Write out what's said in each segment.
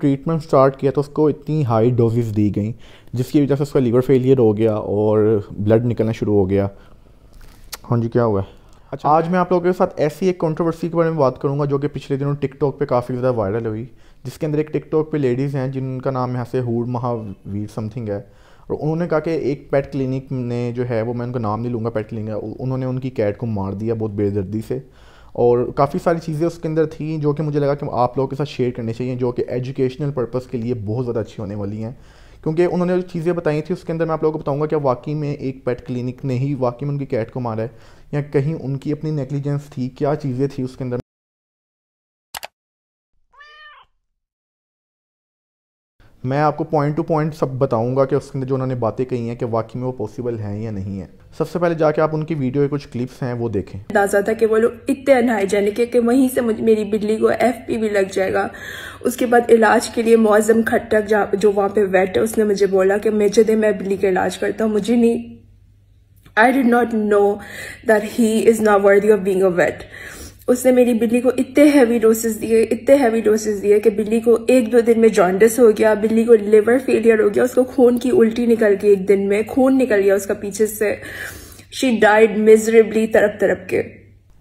treatment start किया तो उसको इतनी हाई डोजेज़ दी गई जिसकी वजह से उसका लीवर फेलियर हो गया और ब्लड निकलना शुरू हो गया हाँ जी क्या हुआ है अच्छा आज मैं आप लोगों के साथ ऐसी एक कंट्रोवर्सी के बारे में बात करूंगा जो कि पिछले दिनों टिकटॉक पे काफ़ी ज़्यादा वायरल हुई जिसके अंदर एक टिकटॉक पे लेडीज़ हैं जिनका नाम यहाँ से हूर महावीर समथिंग है और उन्होंने कहा कि एक पेट क्लिनिक ने जो है वो मैं उनका नाम नहीं लूँगा पेट क्लिनिक उन्होंने उनकी कैट को मार दिया बहुत बेदर्दी से और काफ़ी सारी चीज़ें उसके अंदर थी जो कि मुझे लगा कि आप लोगों के साथ शेयर करनी चाहिए जो कि एजुकेशनल पर्पज़ के लिए बहुत ज़्यादा अच्छी होने वाली हैं क्योंकि उन्होंने जो चीज़ें बताई थी उसके अंदर मैं आप लोगों को बताऊंगा कि वाकई में एक पेट क्लिनिक ने ही वाकई में उनकी कैट को मारा है या कहीं उनकी अपनी नेग्लिजेंस थी क्या चीज़ें थी उसके अंदर मैं आपको पॉइंट टू पॉइंट सब बताऊंगा कि उसके अंदर जो उन्होंने बातें कही हैं कि वाकई में वो पॉसिबल है या नहीं है सबसे पहले जाके आप उनकी वीडियो के कुछ क्लिप्स हैं वो देखें अंदाजा था कि वो लोग इतने अनहाइजेनिक है कि वहीं से मेरी बिल्ली को एफ पी भी लग जाएगा उसके बाद इलाज के लिए मौजम खट्टक जो वहां पे वेट है उसने मुझे बोला कि मुझे दे मैं बिल्ली का इलाज करता हूँ मुझे नहीं I did not know that he is not worthy of being a wait उसने मेरी बिल्ली को इतने हैवी डोसेस दिए इतने हैवी डोसेस दिए कि बिल्ली को एक दो दिन में जॉन्डिस हो गया बिल्ली को लिवर फेलियर हो गया उसको खून की उल्टी निकल गई एक दिन में खून निकल गया उसका पीछे से शी डाइड मिजरेबली तरफ तरफ के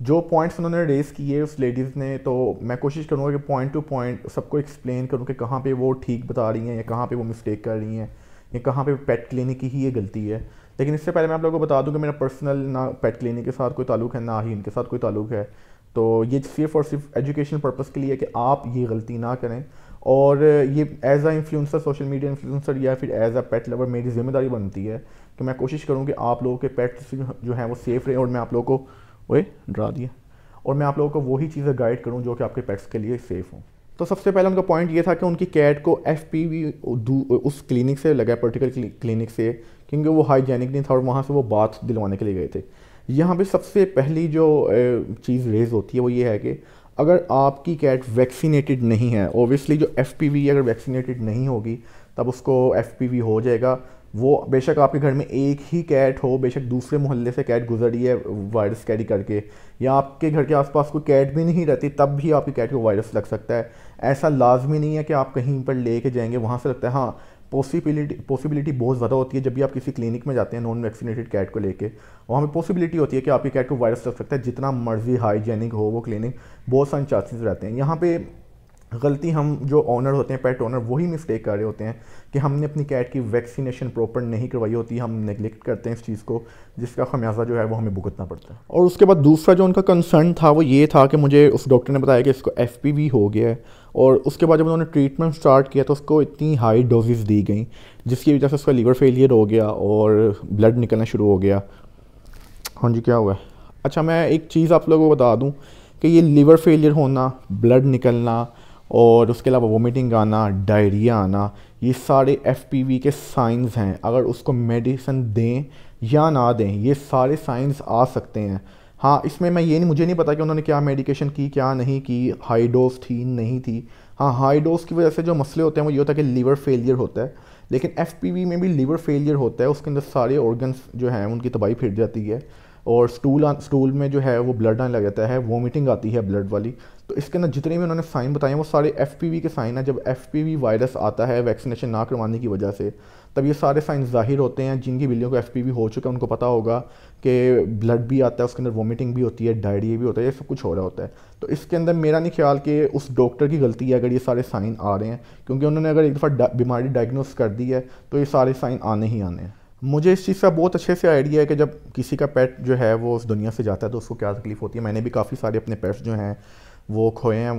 जो पॉइंट्स उन्होंने रेस किए उस लेडीज़ ने तो मैं कोशिश करूंगा कि पॉइंट टू पॉइंट सबको एक्सप्लेन करूँ कि कहाँ पर वो ठीक बता रही हैं या कहाँ पर वो मिस्टेक कर रही हैं या कहाँ पे पेट क्लिनिक की ही ये गलती है लेकिन इससे पहले मैं आप लोगों को बता दूं कि मेरा पर्सनल ना पेट क्लिनिक के साथ कोई ताल्लुक है ना ही इनके साथ कोई ताल्लुक है तो ये सिर्फ और सिर्फ एजुकेशन पर्पज़ के लिए कि आप ये गलती ना करें और ये as a influencer social media influencer या फिर एज आ पेट लवर मेरी जिम्मेदारी बनती है कि मैं कोशिश करूँ कि आप लोगों के पेट्स जो हैं वो सेफ़ रहें और मैं आप लोगों को वे डरा दिया और मैं आप लोगों को वही चीज़ें गाइड करूँ जो कि आपके पेट्स के लिए सेफ़ हों तो सबसे पहले उनका पॉइंट ये था कि उनकी कैट को एफ पी वी उस क्लिनिक से लगा पर्टिकुलर क्लिनिक से क्योंकि वो हाइजेनिक नहीं था और वहाँ से वो बात दिलवाने के लिए गए थे यहाँ पे सबसे पहली जो चीज़ रेज़ होती है वो ये है कि अगर आपकी कैट वैक्सीनेटेड नहीं है ओबियसली जो एफ अगर वैक्सीनेटेड नहीं होगी तब उसको एफ हो जाएगा वो बेशक आपके घर में एक ही कैट हो बेशक दूसरे मोहल्ले से कैट गुजर रही है वायरस कैरी करके या आपके घर के आसपास कोई कैट भी नहीं रहती तब भी आपकी कैट को वायरस लग सकता है ऐसा लाजमी नहीं है कि आप कहीं पर ले जाएंगे वहाँ से लगता है हाँ पॉसिबिलिटी पॉसिबिलिटी बहुत ज़्यादा होती है जब भी आप किसी क्लिनिक में जाते हैं नॉन वैक्सीनेटेड कैट को लेके वहाँ पे पॉसिबिलिटी होती है कि आपकी कैट को वायरस लग सकता है जितना मर्जी हाइजेनिक हो वो क्लिनिक बहुत सारे चांसेस रहते हैं यहाँ पे गलती हम जो ऑनर होते हैं पेट ऑनर वही मिस्टेक कर रहे होते हैं कि हमने अपनी कैट की वैक्सीनेशन प्रॉपर नहीं करवाई होती हम नेगलेक्ट करते हैं इस चीज़ को जिसका खमियाजा जो है वो हमें भुगतना पड़ता है और उसके बाद दूसरा जो उनका कंसर्न था वो ये था कि मुझे उस डॉक्टर ने बताया कि इसको एफ हो गया है और उसके बाद जब उन्होंने ट्रीटमेंट स्टार्ट किया तो उसको इतनी हाई डोजेज दी गई जिसकी वजह से उसका लीवर फेलियर हो गया और ब्लड निकलना शुरू हो गया हाँ जी क्या हुआ अच्छा मैं एक चीज़ आप लोगों को बता दूँ कि ये लीवर फेलियर होना ब्लड निकलना और उसके अलावा वोमिटिंग आना डायरिया आना ये सारे एफ के साइंस हैं अगर उसको मेडिसन दें या ना दें ये सारे साइंस आ सकते हैं हाँ इसमें मैं ये नहीं मुझे नहीं पता कि उन्होंने क्या मेडिकेशन की क्या नहीं की हाई डोज थी नहीं थी हाँ हाई डोज की वजह से जो मसले होते हैं वो ये होता है कि लीवर फेलियर होता है लेकिन एफ में भी लीवर फेलियर होता है उसके अंदर सारे ऑर्गन्स जो हैं उनकी तबाही फिर जाती है और स्टूल स्टूल में जो है वो ब्लड आने लग जाता है वोमिटिंग आती है ब्लड वाली तो इसके अंदर जितने भी उन्होंने साइन बताए वो सारे एफ के साइन हैं जब एफ वायरस आता है वैक्सीनेशन ना करवाने की वजह से तब ये सारे साइन जाहिर होते हैं जिनकी बिल्लियों को एफ हो चुका है उनको पता होगा कि ब्लड भी आता है उसके अंदर वोमिटिंग भी होती है डायरिया भी होता है ये सब कुछ हो रहा होता है तो इसके अंदर मेरा नहीं ख्याल कि उस डॉक्टर की गलती है अगर ये सारे साइन आ रहे हैं क्योंकि उन्होंने अगर एक दफ़ा बीमारी डायग्नोस कर दी है तो ये सारे साइन आने ही आने हैं मुझे इस चीज़ का बहुत अच्छे से आइडिया है कि जब किसी का पेट जो है वो उस दुनिया से जाता है तो उसको क्या तकलीफ़ होती है मैंने भी काफ़ी सारे अपने पेट्स जो हैं वो खोए हैं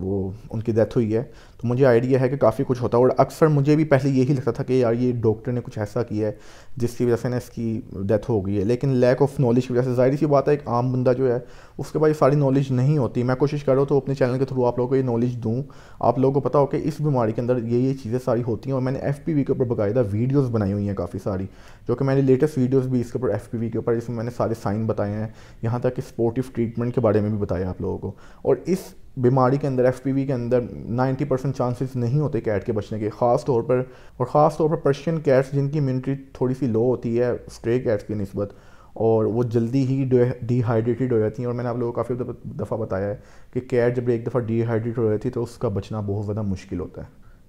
वो उनकी डेथ हुई है तो मुझे आइडिया है कि काफ़ी कुछ होता है और अक्सर मुझे भी पहले यही लगता था कि यार ये डॉक्टर ने कुछ ऐसा किया है जिसकी वजह से ना इसकी डेथ हो गई है लेकिन लैक ऑफ नॉलेज की वजह से जाहिर सी बात है एक आम बंदा जो है उसके पास सारी नॉलेज नहीं होती मैं कोशिश कर रहा हूँ तो अपने चैनल के थ्रू आप लोगों को ये नॉलेज दूँ आप लोगों को पता हो कि इस बीमारी के अंदर ये ये चीज़ें सारी होती हैं और मैंने एफ पी वी के ऊपर बकायदा वीडियोज़ बनाई हुई हैं काफ़ी सारी जो कि मैंने लेटेस्ट वीडियोज़ भी इसके ऊपर एफ पी वी के ऊपर इसमें मैंने सारे साइन बताए हैं यहाँ तक कि स्पोर्टिव ट्रीटमेंट के बारे में भी बताया आप लोगों को और इस बीमारी के अंदर एफ के अंदर 90 परसेंट चांसेस नहीं होते कैट के बचने के ख़ास तौर पर और ख़ास तौर पर पर्शियन कैट्स जिनकी इम्यूनिटी थोड़ी सी लो होती है स्ट्रे कैट्स की नस्बत और वो जल्दी ही डिहाइड्रेटेड हो जाती हैं और मैंने आप लोगों को काफ़ी दफ़ा बताया है कि कैट जब एक दफ़ा डिहाइड्रेट हो जाती है तो उसका बचना बहुत ज़्यादा मुश्किल होता है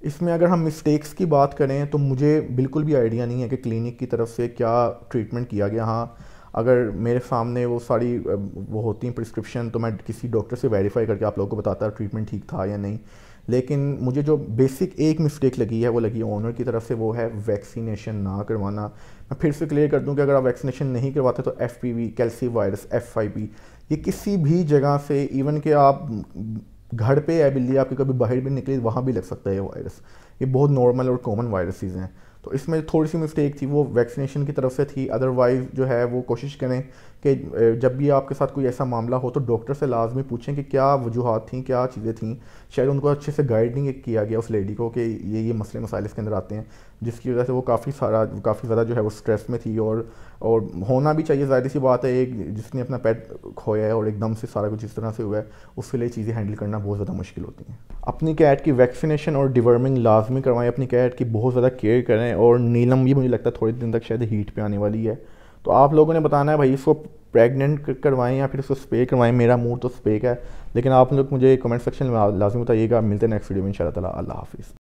इसमें अगर हम मिस्टेक्स की बात करें तो मुझे बिल्कुल भी आइडिया नहीं है कि क्लिनिक की तरफ से क्या ट्रीटमेंट किया गया हाँ अगर मेरे सामने वो सारी वो होती हैं प्रिस्क्रिप्शन तो मैं किसी डॉक्टर से वेरीफाई करके आप लोगों को बताता ट्रीटमेंट ठीक था या नहीं लेकिन मुझे जो बेसिक एक मिस्टेक लगी है वो लगी ऑनर की तरफ से वो है वैक्सीनेशन ना करवाना मैं फिर से क्लियर कर दूं कि अगर आप वैक्सीनेशन नहीं करवाते तो F P V calici virus F I P ये किसी भी जगह से इवन कि आप घर पे है बिल्ली आपके कभी बाहर भी निकली वहाँ भी लग सकता है ये वायरस ये बहुत नॉर्मल और कॉमन वायरसेज़ हैं तो इसमें थोड़ी सी मिस्टेक थी वो वैक्सीनेशन की तरफ से थी अदरवाइज़ जो है वो कोशिश करें कि जब भी आपके साथ कोई ऐसा मामला हो तो डॉक्टर से लाजमी पूछें कि क्या वजूहत थी क्या चीज़ें थी शायद उनको अच्छे से गाइड नहीं किया गया उस लेडी को कि ये ये मसले मसाइल इसके अंदर आते हैं जिसकी वजह से वो काफ़ी सारा काफ़ी ज़्यादा जो है वो स्ट्रेस में थी और और होना भी चाहिए जाहिर सी बात है एक जिसने अपना पेट खोया है और एकदम से सारा कुछ इस तरह से हुआ है उसके लिए चीज़ें हैंडल करना बहुत ज़्यादा मुश्किल होती हैं अपनी कैट की वैक्सीनेशन और डिवर्मिंग लाजमी करवाएं अपनी कैट की बहुत ज़्यादा केयर करें और नीलम भी मुझे लगता है थोड़े दिन तक शायद हीट पर आने वाली है तो आप लोगों ने बताना है भाई इसको प्रेगनेंट करवाएं या फिर उसको स्पे करवाएं मेरा मूड तो स्पे का है लेकिन आप लोग मुझे कमेंट सेक्शन में लाजमी बताइएगा मिलते हैं नेक्स्ट वीडियो में इन शाला अल्लाह हाफिज़